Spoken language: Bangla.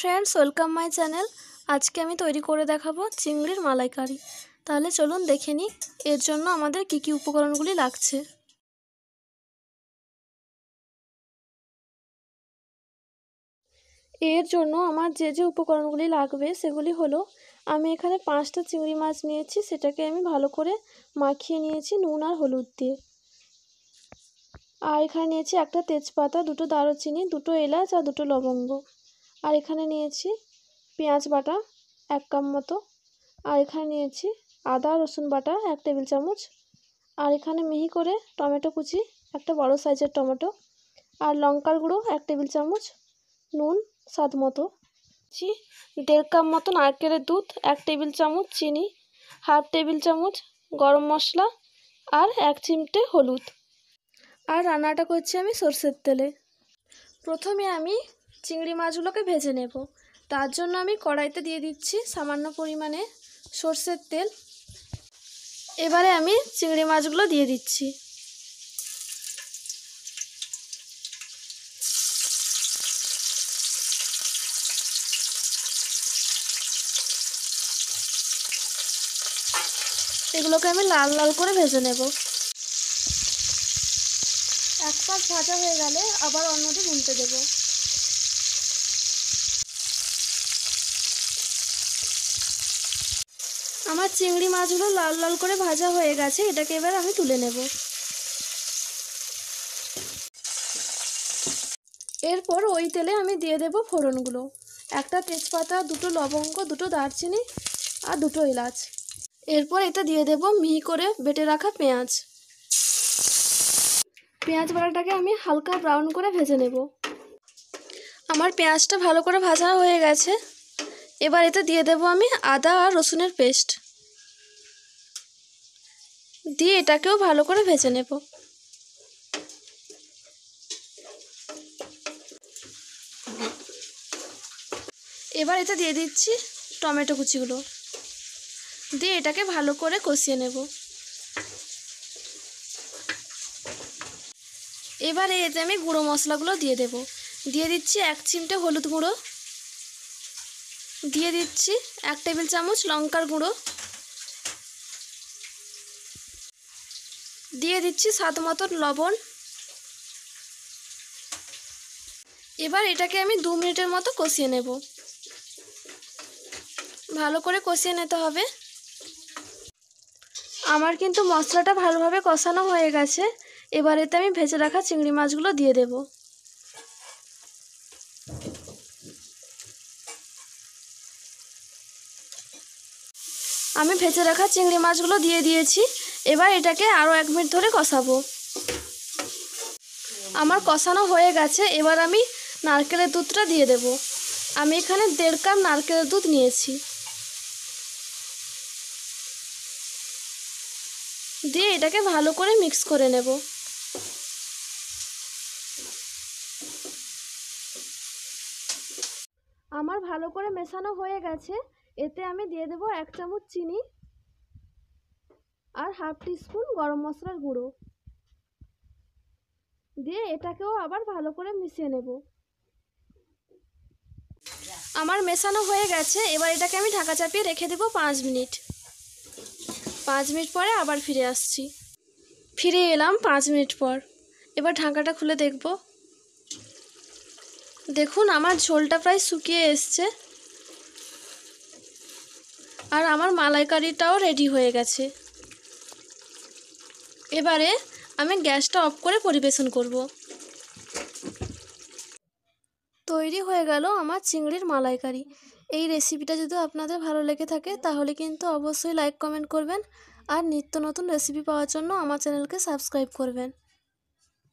ফ্রেন্ডস ওয়েলকাম মাই চ্যানেল আজকে আমি তৈরি করে দেখাবো চিংড়ির মালাইকারি তাহলে চলুন দেখে নিই এর জন্য আমাদের কি কি উপকরণগুলি লাগছে এর জন্য আমার যে যে উপকরণগুলি লাগবে সেগুলি হলো আমি এখানে পাঁচটা চিংড়ি মাছ নিয়েছি সেটাকে আমি ভালো করে মাখিয়ে নিয়েছি নুন আর হলুদ দিয়ে আর এখানে নিয়েছি একটা তেজপাতা দুটো দারুচিনি দুটো এলাচ আর দুটো লবঙ্গ আর এখানে নিয়েছি পেঁয়াজ বাটা এক কাপ মতো আর এখানে নিয়েছি আদা রসুন বাটা এক টেবিল চামচ আর এখানে মিহি করে টমেটো কুচি একটা বড় সাইজের টমেটো আর লঙ্কার গুঁড়ো এক টেবিল চামচ নুন স্বাদ মতো চি দেড় কাপ মতো নারকেলের দুধ এক টেবিল চামচ চিনি হাফ টেবিল চামচ গরম মশলা আর এক চিমটে হলুদ আর রান্নাটা করছি আমি সর্ষের তেলে প্রথমে আমি চিংড়ি মাছগুলোকে ভেজে নেব তার জন্য আমি কড়াইতে দিয়ে দিচ্ছি সামান্য পরিমাণে সর্ষের তেল এবারে আমি চিংড়ি মাছগুলো দিয়ে দিচ্ছি এগুলোকে আমি লাল লাল করে ভেজে নেব এক পাশ ভাজা হয়ে গেলে আবার অন্যটি গুনতে দেবো আমার চিংড়ি মাছগুলো লাল লাল করে ভাজা হয়ে গেছে এটাকে এবার আমি তুলে নেব এরপর ওই তেলে আমি দিয়ে দেব ফোড়নগুলো একটা তেজপাতা দুটো লবঙ্গ দুটো দারচিনি আর দুটো এলাচ এরপর এটা দিয়ে দেব মিহি করে বেটে রাখা পেঁয়াজ পেঁয়াজ বড়াটাকে আমি হালকা ব্রাউন করে ভেজে নেব আমার পেঁয়াজটা ভালো করে ভাজা হয়ে গেছে এবার এতে দিয়ে দেব আমি আদা আর রসুনের পেস্ট দিয়ে এটাকেও ভালো করে ভেজে নেব এবার এটা দিয়ে দিচ্ছি টমেটো কুচিগুলো দিয়ে এটাকে ভালো করে কষিয়ে নেব এবারে এতে আমি গুঁড়ো মশলাগুলো দিয়ে দেব দিয়ে দিচ্ছি এক চিমটে হলুদ গুঁড়ো দিয়ে দিচ্ছি এক টেবিল চামচ লঙ্কার গুঁড়ো দিয়ে দিচ্ছি স্বাদ মতন লবণ এবার এটাকে আমি দু মিনিটের মতো কষিয়ে নেব ভালো করে কষিয়ে নিতে হবে আমার কিন্তু মশলাটা ভালোভাবে কষানো হয়ে গেছে এবার এতে আমি ভেজে রাখা চিংড়ি মাছগুলো দিয়ে দেব আমি ভেজে রাখা চিংড়ি মাছগুলো দিয়ে দিয়েছি এবার এটাকে আরও এক মিনিট ধরে কষাবো আমার কষানো হয়ে গেছে এবার আমি নারকেলের দুধটা দিয়ে দেব আমি এখানে দেড় কাপ নারকেলের দুধ নিয়েছি দিয়ে এটাকে ভালো করে মিক্স করে নেব আমার ভালো করে মেশানো হয়ে গেছে এতে আমি দিয়ে দেবো এক চামচ চিনি আর হাফ টিস্পুন গরম মশলার গুঁড়ো দিয়ে এটাকেও আবার ভালো করে মিশিয়ে নেব আমার মেশানো হয়ে গেছে এবার এটাকে আমি ঢাকা চাপিয়ে রেখে দেব পাঁচ মিনিট পাঁচ মিনিট পরে আবার ফিরে আসছি ফিরে এলাম পাঁচ মিনিট পর এবার ঢাকাটা খুলে দেখব দেখুন আমার ঝোলটা প্রায় শুকিয়ে এসছে আর আমার মালাইকারিটাও রেডি হয়ে গেছে এবারে আমি গ্যাসটা অফ করে পরিবেশন করব। তৈরি হয়ে গেল আমার চিংড়ির মালাইকারি এই রেসিপিটা যদি আপনাদের ভালো লেগে থাকে তাহলে কিন্তু অবশ্যই লাইক কমেন্ট করবেন আর নিত্য নতুন রেসিপি পাওয়ার জন্য আমার চ্যানেলকে সাবস্ক্রাইব করবেন